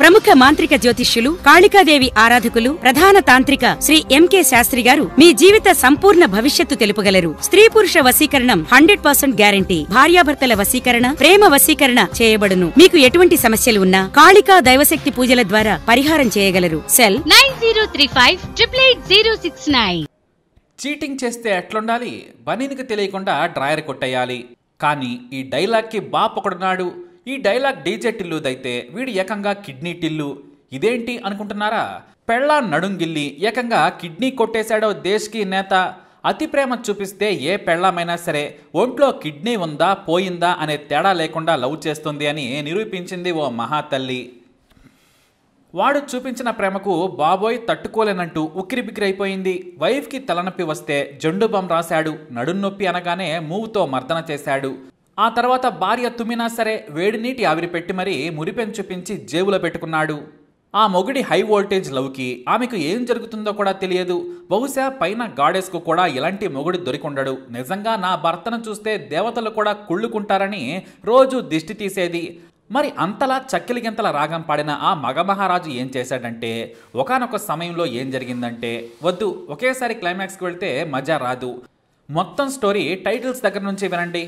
ప్రముఖ మాంత్రిక జ్యోతిష్యులు కాళికాదేవి ఆరాధకులు ప్రధాన తాంత్రిక శ్రీ ఎంకే శాస్త్రి గారు మీ జీవిత సంపూర్ణ భవిష్యత్తు తెలుపగలరు స్త్రీ పురుష వశీకరణం హండ్రెడ్ పర్సెంట్ గ్యారంటీ భార్యాభర్తల వశీకరణ ప్రేమ వశీకరణ చేయబడును మీకు ఎటువంటి సమస్యలు ఉన్నా కాళికా దైవశక్తి పూజల ద్వారా పరిహారం చేయగలరు cell nine zero three five triple eight zero six nine cheating చేస్తే ఎట్లుండాలి బనీనికి తెలియకుండా డ్రాయర్ కొట్టేయాలి కానీ ఈ డైలాగ్కి బాపొకడున్నాడు ఈ డైలాగ్ డీజే టిల్లుదైతే వీడు ఏకంగా కిడ్నీ టిల్లు ఇదేంటి అనుకుంటున్నారా పెళ్ళా నడుంగిల్లి ఏకంగా కిడ్నీ కొట్టేశాడో దేశ్కి నేత అతి ప్రేమ చూపిస్తే ఏ పెళ్ళామైనా సరే ఒంట్లో కిడ్నీ ఉందా పోయిందా అనే తేడా లేకుండా లవ్ చేస్తుంది అని నిరూపించింది ఓ మహాతల్లి వాడు చూపించిన ప్రేమకు బాబోయ్ తట్టుకోలేనంటూ అయిపోయింది వైఫ్కి తలనొప్పి వస్తే జండుబం రాశాడు రాశాడు నడున్నొప్పి అనగానే మూవ్తో మర్దన చేశాడు ఆ తర్వాత భార్య తుమ్మినా సరే వేడి నీటి ఆవిరి పెట్టి మరీ మురిపెను చూపించి జేబులో పెట్టుకున్నాడు ఆ మొగుడి హై వోల్టేజ్ లవ్కి ఆమెకు ఏం జరుగుతుందో కూడా తెలియదు బహుశా పైన గాడెస్కు కూడా ఇలాంటి మొగుడు దొరికొండడు నిజంగా నా భర్తను చూస్తే దేవతలు కూడా కుళ్ళుకుంటారని రోజు దిష్టి తీసేది మరి అంతలా చక్కిలి గింతల రాగం పాడిన ఆ మగమహారాజు ఏం చేశాడంటే ఒకనొక సమయంలో ఏం జరిగిందంటే వద్దు ఒకేసారి క్లైమాక్స్కి వెళ్తే మజా రాదు మొత్తం స్టోరీ టైటిల్స్ దగ్గర నుంచి వినండి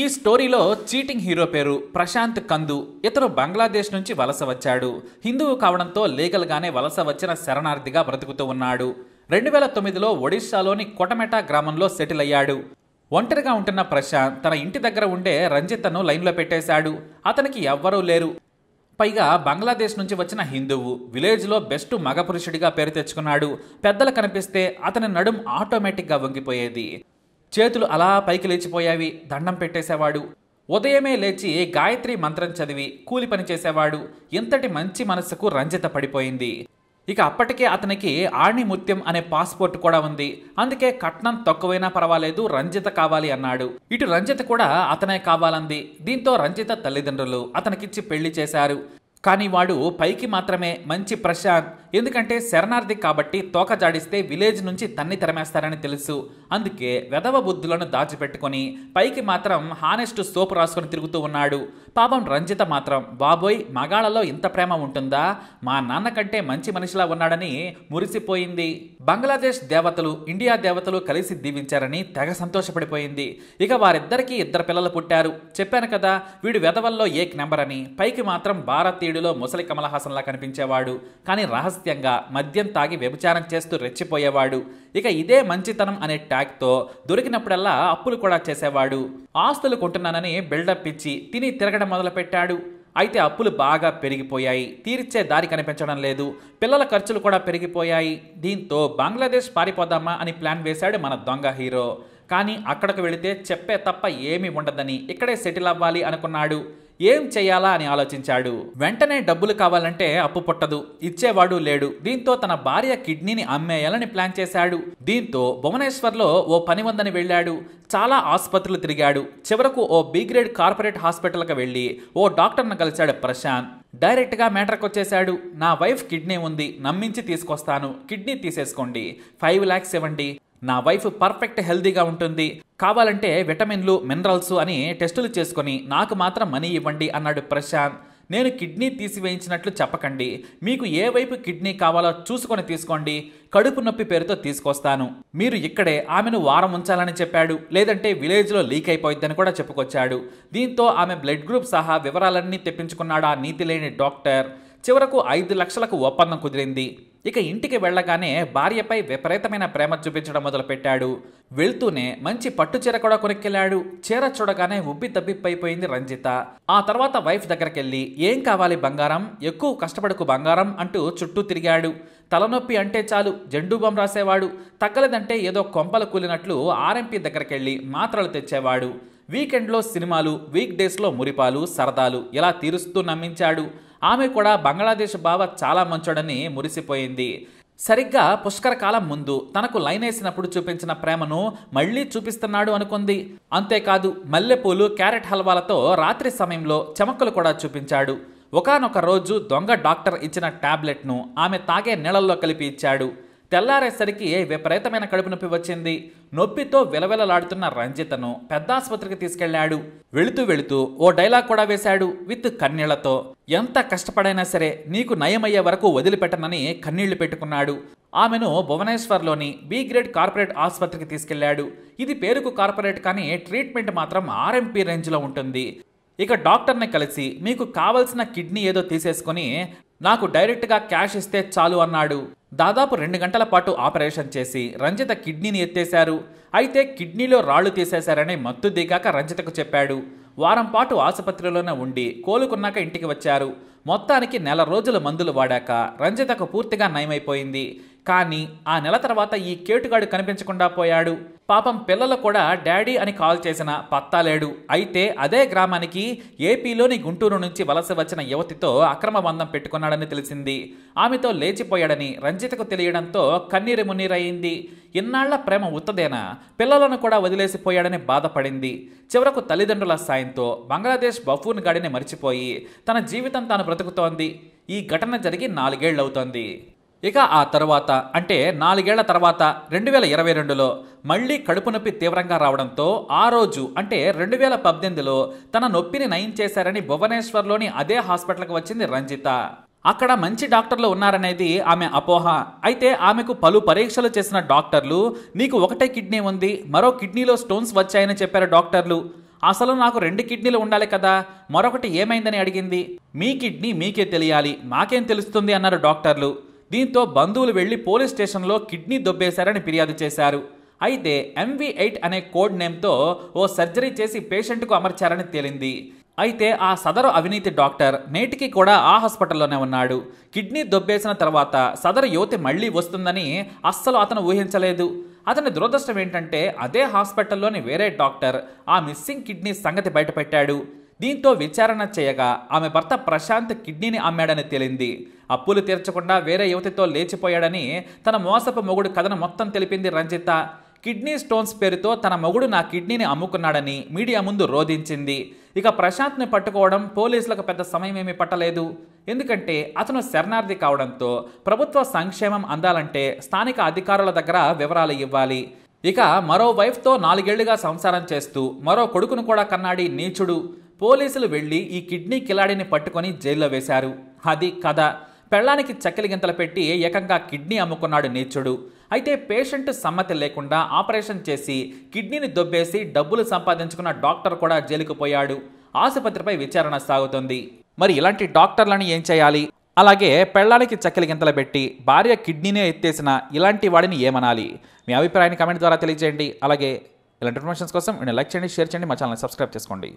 ఈ స్టోరీలో చీటింగ్ హీరో పేరు ప్రశాంత్ కందు ఇతను బంగ్లాదేశ్ నుంచి వలస వచ్చాడు హిందువు కావడంతో లీగల్గానే వలస వచ్చిన శరణార్థిగా బ్రతుకుతూ ఉన్నాడు రెండు వేల తొమ్మిదిలో ఒడిశాలోని కొటమెటా గ్రామంలో సెటిల్ అయ్యాడు ఒంటరిగా ఉంటున్న ప్రశాంత్ తన ఇంటి దగ్గర ఉండే రంజితను లైన్లో పెట్టేశాడు అతనికి ఎవ్వరూ లేరు పైగా బంగ్లాదేశ్ నుంచి వచ్చిన హిందువు విలేజ్లో బెస్ట్ మగపురుషుడిగా పేరు తెచ్చుకున్నాడు పెద్దలు కనిపిస్తే అతని నడుం ఆటోమేటిక్గా వంగిపోయేది చేతులు అలా పైకి లేచిపోయావి దండం పెట్టేసేవాడు ఉదయమే లేచి గాయత్రి మంత్రం చదివి కూలి పని చేసేవాడు ఇంతటి మంచి మనస్సుకు రంజిత పడిపోయింది ఇక అప్పటికే అతనికి ఆణిముత్యం అనే పాస్పోర్ట్ కూడా ఉంది అందుకే కట్నం తక్కువైనా పర్వాలేదు రంజిత కావాలి అన్నాడు ఇటు రంజిత కూడా అతనే కావాలంది దీంతో రంజిత తల్లిదండ్రులు అతనికిచ్చి పెళ్లి చేశారు కానీ వాడు పైకి మాత్రమే మంచి ప్రశాంత్ ఎందుకంటే శరణార్థి కాబట్టి తోక జాడిస్తే విలేజ్ నుంచి తన్ని తరమేస్తారని తెలుసు అందుకే వెధవ బుద్ధులను దాచిపెట్టుకుని పైకి మాత్రం హానెస్ట్ సోపు రాసుకొని తిరుగుతూ ఉన్నాడు పాపం రంజిత మాత్రం బాబోయ్ మగాళ్ళలో ఇంత ప్రేమ ఉంటుందా మా నాన్న కంటే మంచి మనిషిలా ఉన్నాడని మురిసిపోయింది బంగ్లాదేశ్ దేవతలు ఇండియా దేవతలు కలిసి దీవించారని తెగ సంతోషపడిపోయింది ఇక వారిద్దరికీ ఇద్దరు పిల్లలు పుట్టారు చెప్పాను కదా వీడు వెధవల్లో ఏక్ నెంబర్ అని పైకి మాత్రం భారతీయుడిలో ముసలి హాసన్లా కనిపించేవాడు కానీ రహస్య రహస్యంగా మద్యం తాగి వ్యభిచారం చేస్తూ రెచ్చిపోయేవాడు ఇక ఇదే మంచితనం అనే ట్యాగ్తో దొరికినప్పుడల్లా అప్పులు కూడా చేసేవాడు ఆస్తులు కొంటున్నానని బిల్డప్ ఇచ్చి తిని తిరగడం మొదలుపెట్టాడు అయితే అప్పులు బాగా పెరిగిపోయాయి తీర్చే దారి కనిపించడం లేదు పిల్లల ఖర్చులు కూడా పెరిగిపోయాయి దీంతో బంగ్లాదేశ్ పారిపోదామా అని ప్లాన్ వేశాడు మన దొంగ హీరో కానీ అక్కడకు వెళితే చెప్పే తప్ప ఏమీ ఉండదని ఇక్కడే సెటిల్ అవ్వాలి అనుకున్నాడు ఏం చేయాలా అని ఆలోచించాడు వెంటనే డబ్బులు కావాలంటే అప్పు పుట్టదు ఇచ్చేవాడు లేడు దీంతో తన భార్య కిడ్నీని అమ్మేయాలని ప్లాన్ చేశాడు దీంతో భువనేశ్వర్లో ఓ పని ఉందని వెళ్ళాడు చాలా ఆసుపత్రులు తిరిగాడు చివరకు ఓ బి గ్రేడ్ కార్పొరేట్ హాస్పిటల్కి వెళ్ళి ఓ డాక్టర్ను కలిశాడు ప్రశాంత్ డైరెక్ట్గా మ్యాటర్కి వచ్చేశాడు నా వైఫ్ కిడ్నీ ఉంది నమ్మించి తీసుకొస్తాను కిడ్నీ తీసేసుకోండి ఫైవ్ ల్యాక్స్ ఇవ్వండి నా వైఫ్ పర్ఫెక్ట్ హెల్దీగా ఉంటుంది కావాలంటే విటమిన్లు మినరల్స్ అని టెస్టులు చేసుకొని నాకు మాత్రం మనీ ఇవ్వండి అన్నాడు ప్రశాంత్ నేను కిడ్నీ తీసివేయించినట్లు చెప్పకండి మీకు ఏ వైపు కిడ్నీ కావాలో చూసుకొని తీసుకోండి కడుపు నొప్పి పేరుతో తీసుకొస్తాను మీరు ఇక్కడే ఆమెను వారం ఉంచాలని చెప్పాడు లేదంటే విలేజ్లో లీక్ అయిపోయిద్దని కూడా చెప్పుకొచ్చాడు దీంతో ఆమె బ్లడ్ గ్రూప్ సహా వివరాలన్నీ తెప్పించుకున్నాడు ఆ నీతి లేని డాక్టర్ చివరకు ఐదు లక్షలకు ఒప్పందం కుదిరింది ఇక ఇంటికి వెళ్ళగానే భార్యపై విపరీతమైన ప్రేమ చూపించడం మొదలుపెట్టాడు వెళ్తూనే మంచి పట్టు చీర కూడా కొనుక్కెళ్లాడు చీర చూడగానే ఉబ్బి తబ్బిప్పైపోయింది రంజిత ఆ తర్వాత వైఫ్ దగ్గరకెళ్ళి ఏం కావాలి బంగారం ఎక్కువ కష్టపడుకు బంగారం అంటూ చుట్టూ తిరిగాడు తలనొప్పి అంటే చాలు జెండూబం రాసేవాడు తగ్గలేదంటే ఏదో కొంపలు కూలినట్లు ఆర్ఎంపీ దగ్గరకెళ్ళి మాత్రలు తెచ్చేవాడు వీకెండ్లో సినిమాలు వీక్ డేస్లో మురిపాలు సరదాలు ఇలా తీరుస్తూ నమ్మించాడు ఆమె కూడా బంగ్లాదేశ్ బావ చాలా మంచోడని మురిసిపోయింది సరిగ్గా పుష్కర కాలం ముందు తనకు లైన్ వేసినప్పుడు చూపించిన ప్రేమను మళ్లీ చూపిస్తున్నాడు అనుకుంది అంతేకాదు మల్లెపూలు క్యారెట్ హల్వాలతో రాత్రి సమయంలో చెమక్కలు కూడా చూపించాడు ఒకనొక రోజు దొంగ డాక్టర్ ఇచ్చిన ట్యాబ్లెట్ను ఆమె తాగే నీళ్ళల్లో కలిపి ఇచ్చాడు తెల్లారేసరికి విపరీతమైన కడుపు నొప్పి వచ్చింది నొప్పితో విలవిలలాడుతున్న రంజితను పెద్ద ఆసుపత్రికి తీసుకెళ్లాడు వెళుతూ వెళుతూ ఓ డైలాగ్ కూడా వేశాడు విత్ కన్నీళ్లతో ఎంత కష్టపడైనా సరే నీకు నయమయ్యే వరకు వదిలిపెట్టనని కన్నీళ్లు పెట్టుకున్నాడు ఆమెను భువనేశ్వర్లోని బి గ్రేడ్ కార్పొరేట్ ఆసుపత్రికి తీసుకెళ్లాడు ఇది పేరుకు కార్పొరేట్ కానీ ట్రీట్మెంట్ మాత్రం ఆర్ఎంపీ రేంజ్లో ఉంటుంది ఇక డాక్టర్ని కలిసి మీకు కావలసిన కిడ్నీ ఏదో తీసేసుకొని నాకు డైరెక్ట్గా క్యాష్ ఇస్తే చాలు అన్నాడు దాదాపు రెండు గంటల పాటు ఆపరేషన్ చేసి రంజిత కిడ్నీని ఎత్తేశారు అయితే కిడ్నీలో రాళ్లు తీసేశారని మత్తు దిగాక రంజితకు చెప్పాడు వారం పాటు ఆసుపత్రిలోనే ఉండి కోలుకున్నాక ఇంటికి వచ్చారు మొత్తానికి నెల రోజుల మందులు వాడాక రంజితకు పూర్తిగా నయమైపోయింది కానీ ఆ నెల తర్వాత ఈ కేటుగాడు కనిపించకుండా పోయాడు పాపం పిల్లలు కూడా డాడీ అని కాల్ చేసిన పత్తాలేడు అయితే అదే గ్రామానికి ఏపీలోని గుంటూరు నుంచి వలస వచ్చిన యువతితో అక్రమ బంధం పెట్టుకున్నాడని తెలిసింది ఆమెతో లేచిపోయాడని రంజితకు తెలియడంతో కన్నీరు మున్నీరయింది ఇన్నాళ్ల ప్రేమ ఉత్తదేనా పిల్లలను కూడా వదిలేసిపోయాడని బాధపడింది చివరకు తల్లిదండ్రుల సాయంతో బంగ్లాదేశ్ బఫూన్ గాడిని మరిచిపోయి తన జీవితం తాను బ్రతుకుతోంది ఈ ఘటన జరిగి నాలుగేళ్లవుతోంది ఇక ఆ తరువాత అంటే నాలుగేళ్ల తర్వాత రెండు వేల ఇరవై రెండులో మళ్లీ కడుపు నొప్పి తీవ్రంగా రావడంతో ఆ రోజు అంటే రెండు వేల పద్దెనిమిదిలో తన నొప్పిని నయం చేశారని భువనేశ్వర్లోని అదే హాస్పిటల్కి వచ్చింది రంజిత అక్కడ మంచి డాక్టర్లు ఉన్నారనేది ఆమె అపోహ అయితే ఆమెకు పలు పరీక్షలు చేసిన డాక్టర్లు నీకు ఒకటే కిడ్నీ ఉంది మరో కిడ్నీలో స్టోన్స్ వచ్చాయని చెప్పారు డాక్టర్లు అసలు నాకు రెండు కిడ్నీలు ఉండాలి కదా మరొకటి ఏమైందని అడిగింది మీ కిడ్నీ మీకే తెలియాలి మాకేం తెలుస్తుంది అన్నారు డాక్టర్లు దీంతో బంధువులు వెళ్లి పోలీస్ స్టేషన్లో కిడ్నీ దొబ్బేశారని ఫిర్యాదు చేశారు అయితే ఎంవి ఎయిట్ అనే కోడ్ నేమ్తో ఓ సర్జరీ చేసి పేషెంట్కు అమర్చారని తేలింది అయితే ఆ సదరు అవినీతి డాక్టర్ నేటికి కూడా ఆ హాస్పిటల్లోనే ఉన్నాడు కిడ్నీ దొబ్బేసిన తర్వాత సదరు యువతి మళ్లీ వస్తుందని అస్సలు అతను ఊహించలేదు అతని దురదృష్టం ఏంటంటే అదే హాస్పిటల్లోని వేరే డాక్టర్ ఆ మిస్సింగ్ కిడ్నీ సంగతి బయటపెట్టాడు దీంతో విచారణ చేయగా ఆమె భర్త ప్రశాంత్ కిడ్నీని అమ్మాడని తేలింది అప్పులు తీర్చకుండా వేరే యువతితో లేచిపోయాడని తన మోసపు మొగుడు కథను మొత్తం తెలిపింది రంజిత కిడ్నీ స్టోన్స్ పేరుతో తన మొగుడు నా కిడ్నీని అమ్ముకున్నాడని మీడియా ముందు రోధించింది ఇక ప్రశాంత్ని పట్టుకోవడం పోలీసులకు పెద్ద సమయం ఏమీ పట్టలేదు ఎందుకంటే అతను శరణార్థి కావడంతో ప్రభుత్వ సంక్షేమం అందాలంటే స్థానిక అధికారుల దగ్గర వివరాలు ఇవ్వాలి ఇక మరో వైఫ్తో నాలుగేళ్లుగా సంసారం చేస్తూ మరో కొడుకును కూడా కన్నాడి నీచుడు పోలీసులు వెళ్ళి ఈ కిడ్నీ కిలాడిని పట్టుకొని జైల్లో వేశారు అది కథ పెళ్ళానికి చక్కెలి గింతలు పెట్టి ఏకంగా కిడ్నీ అమ్ముకున్నాడు నీచుడు అయితే పేషెంట్ సమ్మతి లేకుండా ఆపరేషన్ చేసి కిడ్నీని దొబ్బేసి డబ్బులు సంపాదించుకున్న డాక్టర్ కూడా జైలుకు పోయాడు ఆసుపత్రిపై విచారణ సాగుతుంది మరి ఇలాంటి డాక్టర్లను ఏం చేయాలి అలాగే పెళ్ళానికి చక్కెల గింతలు పెట్టి భార్య కిడ్నీనే ఎత్తేసిన ఇలాంటి వాడిని ఏమనాలి మీ అభిప్రాయాన్ని కమెంట్ ద్వారా తెలియజేయండి అలాగే ఇలాంటి ఇన్ఫర్మేషన్స్ కోసం నేను లైక్ చేయండి షేర్ చేయండి మా ఛానల్ని సబ్స్క్రైబ్ చేసుకోండి